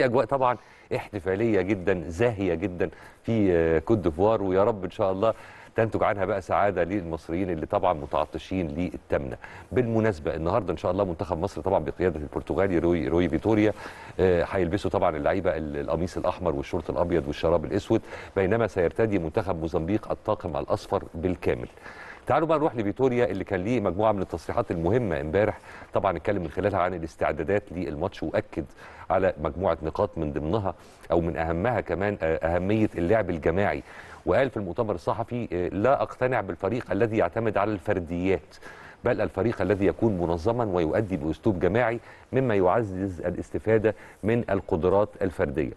اجواء طبعا احتفاليه جدا زاهيه جدا في آه، كوت ديفوار ويا رب ان شاء الله تنتج عنها بقى سعاده للمصريين اللي طبعا متعطشين للتمنه. بالمناسبه النهارده ان شاء الله منتخب مصر طبعا بقياده البرتغالي روي روي فيتوريا آه، هيلبسوا طبعا اللعيبه القميص الاحمر والشورت الابيض والشراب الاسود بينما سيرتدي منتخب موزمبيق الطاقم الاصفر بالكامل. تعالوا بقى نروح لفيتوريا اللي كان ليه مجموعه من التصريحات المهمه امبارح طبعا اتكلم من خلالها عن الاستعدادات للماتش واكد على مجموعه نقاط من ضمنها او من اهمها كمان آه، اهميه اللعب الجماعي وقال في المؤتمر الصحفي آه، لا اقتنع بالفريق الذي يعتمد على الفرديات بل الفريق الذي يكون منظما ويؤدي باسلوب جماعي مما يعزز الاستفاده من القدرات الفرديه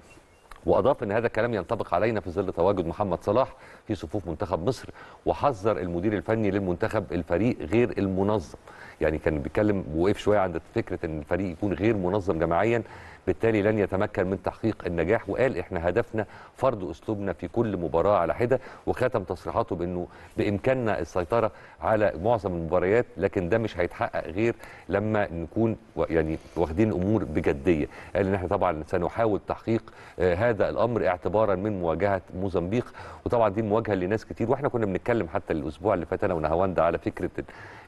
واضاف ان هذا الكلام ينطبق علينا في ظل تواجد محمد صلاح في صفوف منتخب مصر وحذر المدير الفني للمنتخب الفريق غير المنظم يعني كان بيتكلم وقف شويه عند فكره ان الفريق يكون غير منظم جماعيا بالتالي لن يتمكن من تحقيق النجاح وقال احنا هدفنا فرض اسلوبنا في كل مباراه على حده وختم تصريحاته بانه بامكاننا السيطره على معظم المباريات لكن ده مش هيتحقق غير لما نكون يعني واخدين الامور بجديه قال ان احنا طبعا سنحاول تحقيق آه، هذا الامر اعتبارا من مواجهه موزمبيق وطبعا دي مواجهه لناس كتير واحنا كنا بنتكلم حتى الاسبوع اللي فات انا ونهاوندا على فكره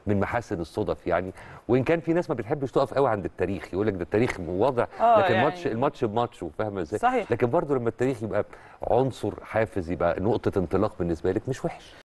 من محاسن الصدف تقف يعني وان كان في ناس ما بتحبش تقف قوي عند التاريخ يقول لك ده التاريخ واضح آه، لكن يعني. ماتش الماتش بماتش وفاهمه ازاي لكن برضه لما التاريخ يبقى عنصر حافز يبقى نقطه انطلاق بالنسبه لك مش وحش